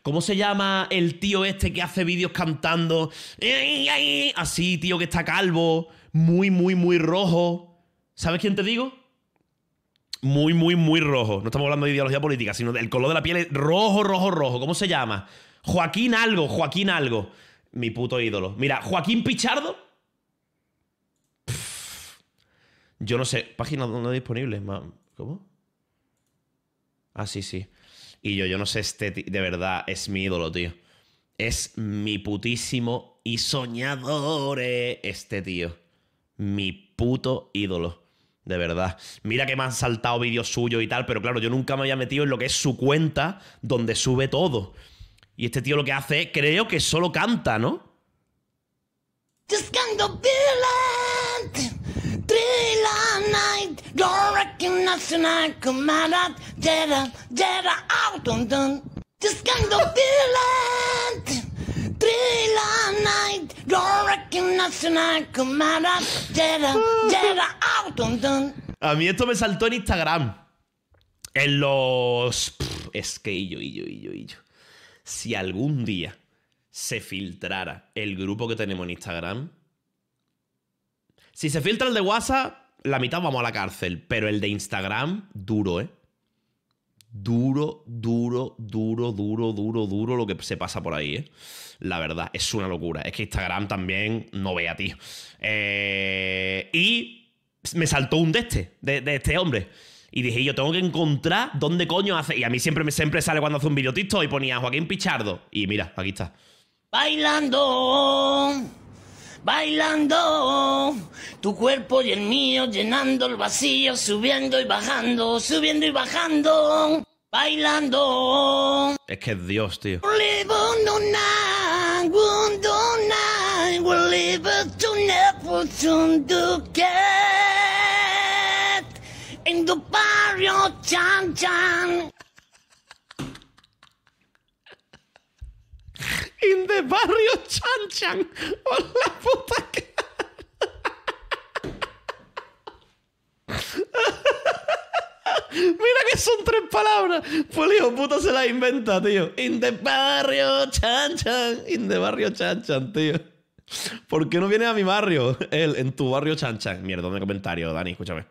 ¿Cómo se llama el tío este que hace vídeos cantando? Así, tío, que está calvo, muy, muy, muy rojo. ¿Sabes quién te digo? Muy, muy, muy rojo. No estamos hablando de ideología política, sino del color de la piel es rojo, rojo, rojo. ¿Cómo se llama? Joaquín algo, Joaquín algo. Mi puto ídolo. Mira, Joaquín Pichardo. yo no sé. Página no disponible. ¿Cómo? Ah, sí, sí. Y yo, yo no sé, este de verdad es mi ídolo, tío. Es mi putísimo y soñador eh, este tío. Mi puto ídolo. De verdad. Mira que me han saltado vídeos suyos y tal, pero claro, yo nunca me había metido en lo que es su cuenta donde sube todo. Y este tío lo que hace creo que solo canta, ¿no? Just feel all night. Don't recognize I Come out, get up, dead, out, dun dun. This kind of feeling. Feel all night. Don't recognize I Come out, get up, dead, out, dun dun. A mí esto me saltó en Instagram. En los. Pff, es que y yo, y yo, y yo, y yo. Si algún día se filtrara el grupo que tenemos en Instagram, si se filtra el de WhatsApp, la mitad vamos a la cárcel. Pero el de Instagram, duro, ¿eh? Duro, duro, duro, duro, duro, duro lo que se pasa por ahí, ¿eh? La verdad, es una locura. Es que Instagram también no ve a ti. Eh, y me saltó un de este, de, este hombre. Y dije, yo tengo que encontrar dónde coño hace. Y a mí siempre, siempre sale cuando hace un videotito y ponía Joaquín Pichardo. Y mira, aquí está. Bailando bailando, tu cuerpo y el mío llenando el vacío, subiendo y bajando, subiendo y bajando, bailando. Es que Dios, tío. In pues, the barrio, chan chan. barrio Chan Chan. la puta Mira que son tres palabras. Pues hijo puta se la inventa, tío. In the barrio Chan Chan. In the barrio Chan Chan, tío. ¿Por qué no viene a mi barrio? Él, en tu barrio Chan Chan. Mierda, de comentario, Dani, escúchame.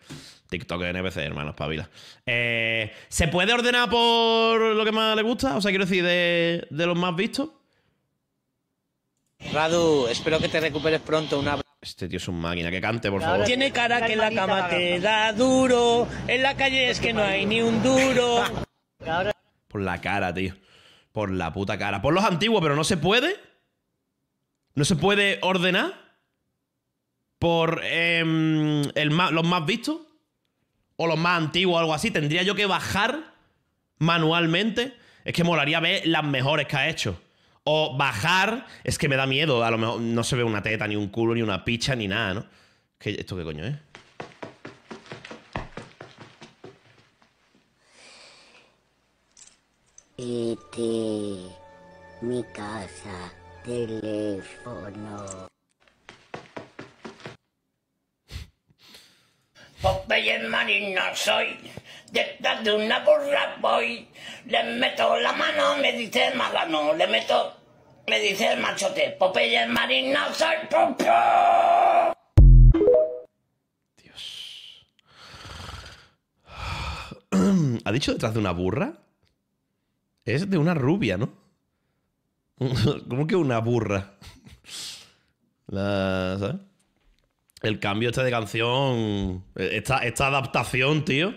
TikTok NPC, hermanos, Pabila. Eh, ¿Se puede ordenar por lo que más le gusta? O sea, quiero decir, de los más vistos. Radu, espero que te recuperes pronto. Una... Este tío es un máquina, que cante, por favor. Tiene cara que la cama te da duro. En la calle es que no hay ni un duro. Por la cara, tío. Por la puta cara. Por los antiguos, pero no se puede. No se puede ordenar. Por em, los más vistos. O los más antiguos o algo así. Tendría yo que bajar manualmente. Es que molaría ver las mejores que ha hecho. O bajar, es que me da miedo, a lo mejor no se ve una teta, ni un culo, ni una picha, ni nada, ¿no? ¿Esto qué coño es? Eh? mi casa, teléfono. soy detrás de una burra voy, le meto la mano, me dice el no, le meto, me dice el machote, Popeye el marino, soy Dios. ¿Ha dicho detrás de una burra? Es de una rubia, ¿no? ¿Cómo que una burra? La, ¿sabes? El cambio este de canción, e-, esta, esta adaptación, tío.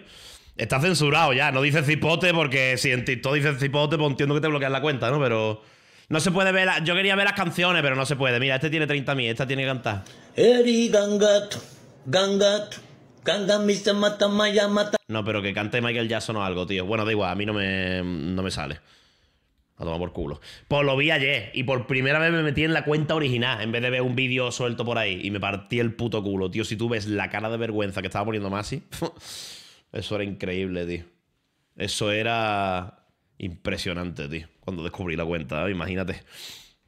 Está censurado ya, no dice cipote porque si en TikTok dices cipote, pues entiendo que te bloquean la cuenta, ¿no? Pero no se puede ver, yo quería ver las canciones, pero no se puede. Mira, este tiene 30.000, esta tiene que cantar. Eri Gangat, Gangat, mata, mata. No, pero que cante Michael Jackson o algo, tío. Bueno, da igual, a mí no me, no me sale. A tomar por culo. Pues lo vi ayer y por primera vez me metí en la cuenta original en vez de ver un vídeo suelto por ahí y me partí el puto culo, tío. Si tú ves la cara de vergüenza que estaba poniendo Masi. Eso era increíble, tío. Eso era impresionante, tío. Cuando descubrí la cuenta, imagínate.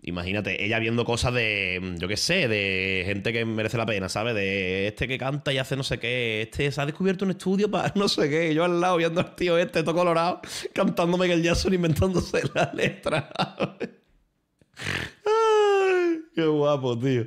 Imagínate, ella viendo cosas de, mm, yo qué sé, de gente que merece la pena, ¿sabes? De este que canta y hace no sé qué, este se ha descubierto un estudio para no sé qué, yo al lado viendo al tío este, todo colorado, cantándome el jazz Jackson, inventándose la letra. Ay, qué guapo, tío.